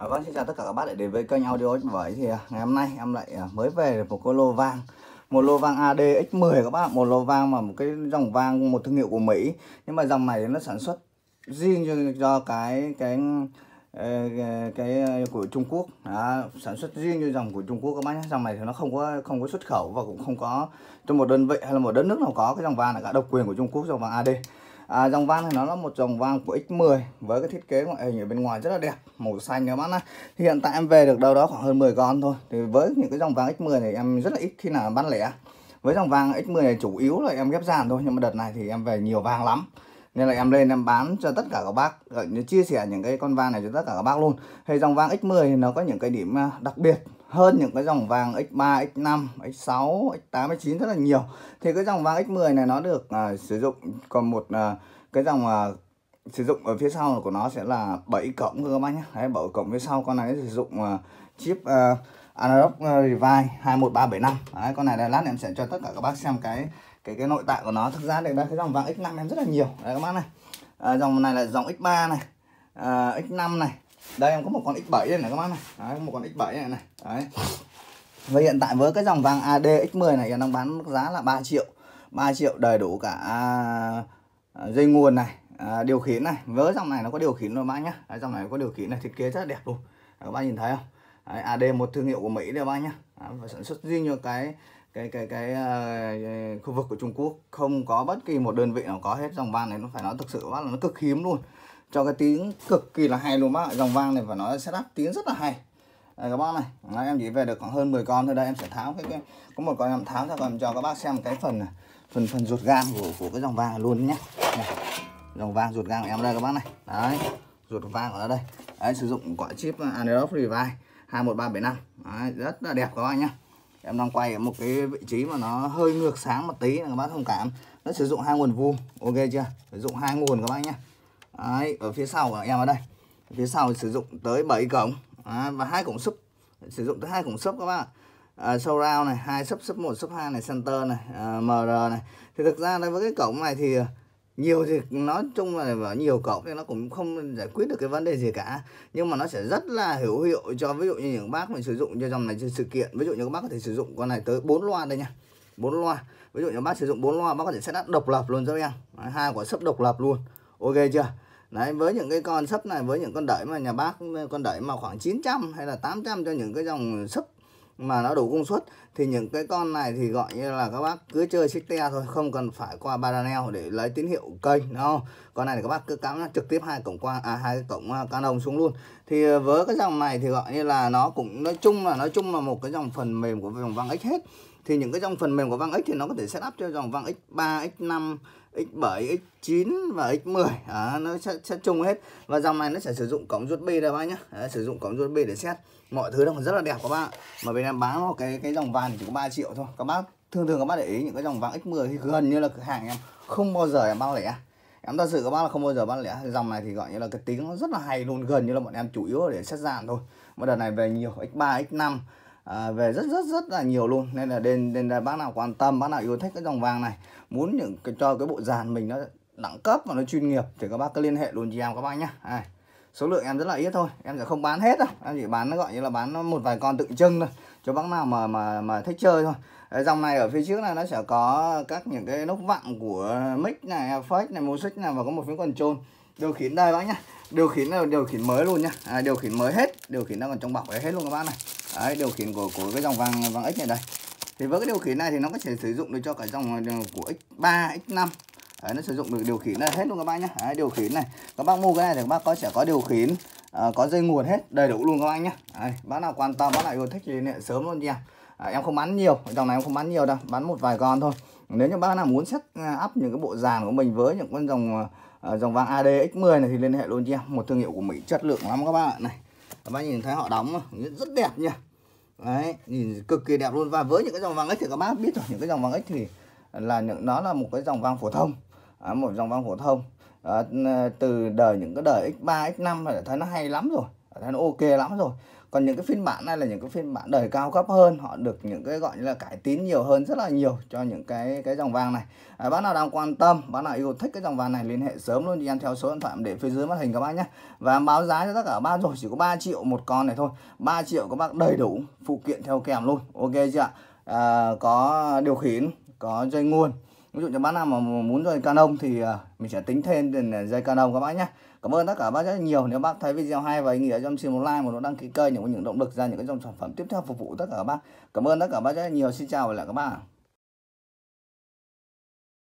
À, vâng xin chào tất cả các bác lại đến với kênh audio bởi thì à, ngày hôm nay em lại à, mới về một cô lô vang một lô vang ADX10 các bác một lô vang mà một cái dòng vang một thương hiệu của Mỹ nhưng mà dòng này nó sản xuất riêng cho, cho cái ờ, cái cái, của Trung Quốc Đó, sản xuất riêng cho dòng của Trung Quốc các bác nhé dòng này thì nó không có không có xuất khẩu và cũng không có cho một đơn vị hay là một đất nước nào có cái dòng vàng là cả độc quyền của Trung Quốc dòng vàng AD à, dòng van này nó là một dòng van của X10 với cái thiết kế ngoại hình ở bên ngoài rất là đẹp màu xanh các bác ạ thì hiện tại em về được đâu đó khoảng hơn 10 con thôi thì với những cái dòng vàng X10 này em rất là ít khi nào bán lẻ với dòng vàng X10 này chủ yếu là em ghép dàn thôi nhưng mà đợt này thì em về nhiều vàng lắm nên là em lên em bán cho tất cả các bác chia sẻ những cái con vang này cho tất cả các bác luôn thì dòng vang X10 nó có những cái điểm à, đặc biệt hơn những cái dòng vàng X3, X5, X6, X8, X9 rất là nhiều. Thì cái dòng vàng X10 này nó được uh, sử dụng còn một uh, cái dòng uh, sử dụng ở phía sau của nó sẽ là 7 cộng các bác nhé. Đấy 7 cộng phía sau con này sử dụng uh, chip uh, Analog Revive 21375. Đấy con này đây lát em sẽ cho tất cả các bác xem cái cái cái nội tại của nó. Thực ra đây là cái dòng vàng X5 em rất là nhiều. Đấy các bác này. À, dòng này là dòng X3 này, à, X5 này, đây em có một con x7 đây này các bác này đấy, một con x7 này này đấy và hiện tại với cái dòng vàng AD X10 này đang bán giá là 3 triệu 3 triệu đầy đủ cả à, à, dây nguồn này à, điều khiển này với dòng này nó có điều khiển rồi bác nhá à, dòng này có điều khiển này thiết kế rất đẹp luôn à, các bác nhìn thấy không à, AD một thương hiệu của Mỹ đây bác nhá à, và sản xuất riêng cho cái cái cái cái, uh, khu vực của Trung Quốc không có bất kỳ một đơn vị nào có hết dòng vang này nó phải nói thực sự là nó cực hiếm luôn cho cái tiếng cực kỳ là hay luôn bác dòng vang này phải nói đáp tiếng rất là hay đây các bác này Nói em chỉ về được khoảng hơn 10 con thôi đây em sẽ tháo cái, cái có một con em tháo ra còn cho các bác xem cái phần phần phần ruột gan của của cái dòng vàng luôn nhé dòng vàng ruột gan của em đây các bác này đấy ruột vàng của nó đây đấy, sử dụng quả chip Anerox Revive 21375 đấy, rất là đẹp các bác nhé em đang quay ở một cái vị trí mà nó hơi ngược sáng một tí là các bác thông cảm nó sử dụng hai nguồn vu ok chưa sử dụng hai nguồn các bác nhé Đấy, ở phía sau của em ở đây phía sau sử dụng tới 7 cổng à, và hai cổng sub sử dụng tới hai cổng sub các bác ạ à, surround này hai sub sub một sub hai này center này à, mr này thì thực ra đối với cái cổng này thì nhiều thì nói chung là bảo nhiều cộng thì nó cũng không giải quyết được cái vấn đề gì cả nhưng mà nó sẽ rất là hữu hiệu cho ví dụ như những bác mình sử dụng cho dòng này trên sự kiện ví dụ như các bác có thể sử dụng con này tới 4 loa đây nha bốn loa ví dụ như bác sử dụng bốn loa bác có thể set up độc lập luôn cho em hai quả sấp độc lập luôn ok chưa Đấy, với những cái con sấp này với những con đẩy mà nhà bác con đẩy mà khoảng 900 hay là 800 cho những cái dòng sấp mà nó đủ công suất thì những cái con này thì gọi như là các bác cứ chơi xích te thôi không cần phải qua baranel để lấy tín hiệu kênh đúng không con này thì các bác cứ cắm trực tiếp hai cổng quang à hai cái cổng à, canon xuống luôn thì ờ, với cái dòng này thì gọi như là nó cũng nói chung là nói chung là một cái dòng phần mềm của dòng văng x hết thì những cái dòng phần mềm của Vang X thì nó có thể setup cho dòng Vang X3, X5, X7, X9 và X10 à, nó sẽ, sẽ chung hết và dòng này nó sẽ sử dụng cổng USB rồi bác nhá à, sử dụng cổng USB để set mọi thứ nó còn rất là đẹp các bác mà bên em bán cái cái dòng vàng chỉ có 3 triệu thôi các bác thường thường các bác để ý những cái dòng vàng X10 thì gần như là cửa hàng em không bao giờ em bao lẻ em thật sự các bác là không bao giờ bán lẻ dòng này thì gọi như là cái tính nó rất là hay luôn gần như là bọn em chủ yếu để xét dàn thôi mà đợt này về nhiều x3 x5 à, về rất rất rất là nhiều luôn nên là nên, nên là bác nào quan tâm bác nào yêu thích cái dòng vàng này muốn những cái, cho cái bộ dàn mình nó đẳng cấp và nó chuyên nghiệp thì các bác cứ liên hệ luôn chị em các bác nhá à, số lượng em rất là ít thôi em sẽ không bán hết đâu em chỉ bán nó gọi như là bán nó một vài con tượng trưng thôi cho bác nào mà mà mà thích chơi thôi dòng này ở phía trước này nó sẽ có các những cái nút vặn của mic này fake này music này và có một cái trôn điều khiển đây bác nhá điều khiển là điều khiển mới luôn nhá à, điều khiển mới hết điều khiển đang còn trong bọc đấy hết luôn các bác này Đấy, điều khiển của của cái dòng vàng vàng X này đây thì với cái điều khiển này thì nó có thể sử dụng được cho cả dòng của X3, X5 Đấy, nó sử dụng được điều khiển này hết luôn các bác nhá, Đấy, điều khiển này các bác mua cái này thì các bác có sẽ có điều khiển à, có dây nguồn hết đầy đủ luôn các bác nhá. Đấy, bác nào quan tâm bác nào yêu thích thì liên hệ sớm luôn nha à, em không bán nhiều dòng này em không bán nhiều đâu bán một vài con thôi nếu như bác nào muốn set à, up những cái bộ dàn của mình với những con dòng uh, dòng vàng AD X10 này thì liên hệ luôn cho em một thương hiệu của Mỹ chất lượng lắm các bạn này các bác nhìn thấy họ đóng rất đẹp nha đấy nhìn cực kỳ đẹp luôn và với những cái dòng vàng ấy thì các bác biết rồi những cái dòng vàng ấy thì là những nó là một cái dòng vàng phổ thông à, một dòng vàng phổ thông à, từ đời những cái đời x3 x5 là thấy nó hay lắm rồi thấy nó ok lắm rồi còn những cái phiên bản này là những cái phiên bản đời cao cấp hơn họ được những cái gọi như là cải tiến nhiều hơn rất là nhiều cho những cái cái dòng vàng này à, bác nào đang quan tâm bác nào yêu thích cái dòng vàng này liên hệ sớm luôn đi em theo số điện thoại để phía dưới màn hình các bác nhé và báo giá cho tất cả ba rồi chỉ có 3 triệu một con này thôi 3 triệu các bác đầy đủ phụ kiện theo kèm luôn ok chưa ạ à, có điều khiển có dây nguồn ví dụ như bác nào mà muốn rồi canon thì à, mình sẽ tính thêm tiền à, dây canon các bác nhé Cảm ơn tất cả bác rất nhiều. Nếu bác thấy video hay và ý nghĩa trong xin một like một đăng ký kênh để có những động lực ra những cái dòng sản phẩm tiếp theo phục vụ tất cả các bác. Cảm ơn tất cả bác rất nhiều. Xin chào và lại các bạn.